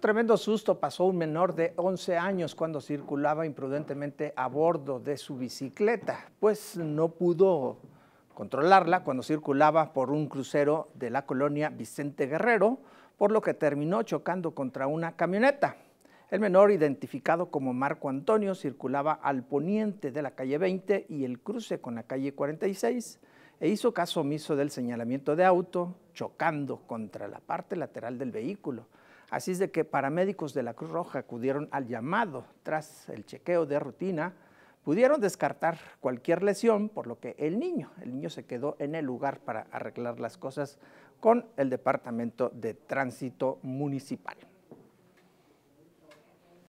tremendo susto pasó un menor de 11 años cuando circulaba imprudentemente a bordo de su bicicleta, pues no pudo controlarla cuando circulaba por un crucero de la colonia Vicente Guerrero, por lo que terminó chocando contra una camioneta. El menor, identificado como Marco Antonio, circulaba al poniente de la calle 20 y el cruce con la calle 46 e hizo caso omiso del señalamiento de auto, chocando contra la parte lateral del vehículo. Así es de que paramédicos de la Cruz Roja acudieron al llamado tras el chequeo de rutina, pudieron descartar cualquier lesión, por lo que el niño, el niño se quedó en el lugar para arreglar las cosas con el Departamento de Tránsito Municipal.